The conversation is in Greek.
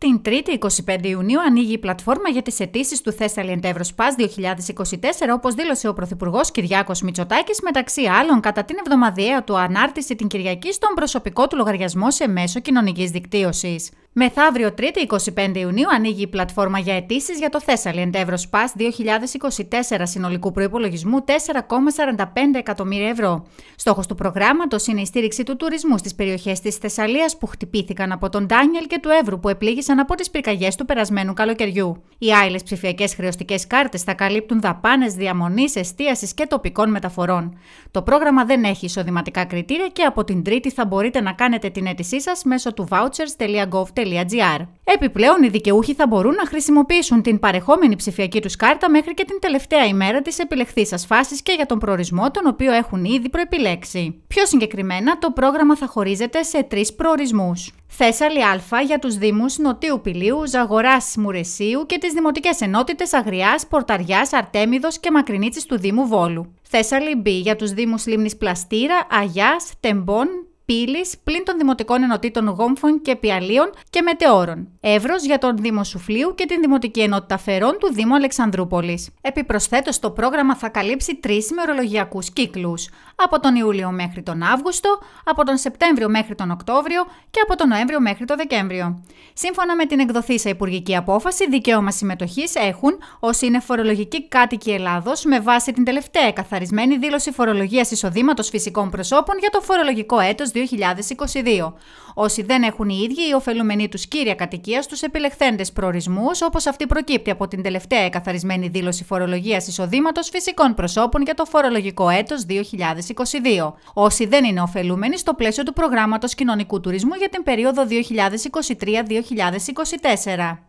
Την 3η 25 Ιουνίου ανοίγει η πλατφόρμα για τις αιτήσεις του Thessalian Eurospass 2024, όπως δήλωσε ο Πρωθυπουργός Κυριάκος Μητσοτάκης μεταξύ άλλων κατά την εβδομαδιαία του ανάρτηση την Κυριακή στον προσωπικό του λογαριασμό σε μέσο κοινωνικής δικτύωσης. Μεθαύριο 3η 25 Ιουνίου ανοίγει η πλατφόρμα για αιτήσεις για το τεύρο Pass 2024 συνολικού προπολογισμού 4,45 εκατομμύρια ευρώ. Στόχος του πρόγραμματο είναι η στήριξη του τουρισμού στις περιοχές της Θεσσαλίας που χτυπήθηκαν από τον Ντάνιελ και του Εύρου που επλήγησαν από τις πυρκαγιές του περασμένου καλοκαιριού. Οι άειλες ψηφιακές χρεωστικές κάρτες θα καλύπτουν δαπάνες διαμονής, εστίασης και τοπικών μεταφορών. Το πρόγραμμα δεν έχει εισοδηματικά κριτήρια και από την Τρίτη θα μπορείτε να κάνετε την αίτησή σας μέσω του vouchers.gov. Επιπλέον, οι δικαιούχοι θα μπορούν να χρησιμοποιήσουν την παρεχόμενη ψηφιακή του κάρτα μέχρι και την τελευταία ημέρα τη επιλεχθή φάση και για τον προορισμό τον οποίο έχουν ήδη προεπιλέξει. Πιο συγκεκριμένα, το πρόγραμμα θα χωρίζεται σε τρει προορισμού. Θέσαλη Α για του Δήμου Νοτίου Πηλίου, Ζαγορά Μουρεσίου και τι Δημοτικέ Ενότητε Αγριά, Πορταριά, Αρτέμιδο και Μακρινίτσι του Δήμου Βόλου. Θέσαλη Β για του Δήμου Λίμνη Πλαστήρα, Αγιά, Τεμπών, πύλης πλην των δημοτικών ενωτήτων Γόμφων και Πιαλίων και Μετεώρων. Εύρος για τον Δήμο Σουφλίου και την Δημοτική Ενότητα Φερών του Δήμου Αλεξανδρούπολης. Επιπροσθέτως, το πρόγραμμα θα καλύψει τρεις ημερολογιακούς κύκλους. Από τον Ιούλιο μέχρι τον Αύγουστο, από τον Σεπτέμβριο μέχρι τον Οκτώβριο και από τον Νοέμβριο μέχρι τον Δεκέμβριο. Σύμφωνα με την εκδοθήσα Υπουργική Απόφαση, δικαίωμα συμμετοχής έχουν όσοι είναι φορολογικοί κάτοικοι Ελλάδος με βάση την τελευταία καθαρισμένη δήλωση φορολογίας εισοδήματος φυσικών προσώπων για το φορολογικό έτος 2022. Όσοι δεν έχουν οι ίδιοι οι ωφελούμενοι τους κύρια κατοικία στους επιλεχθέντες προορισμούς, όπως αυτή προκύπτει από την τελευταία εκαθαρισμένη δήλωση φορολογίας εισοδήματος φυσικών προσώπων για το φορολογικό έτος 2022. Όσοι δεν είναι ωφελούμενοι στο πλαίσιο του προγράμματος κοινωνικού τουρισμού για την περίοδο 2023-2024.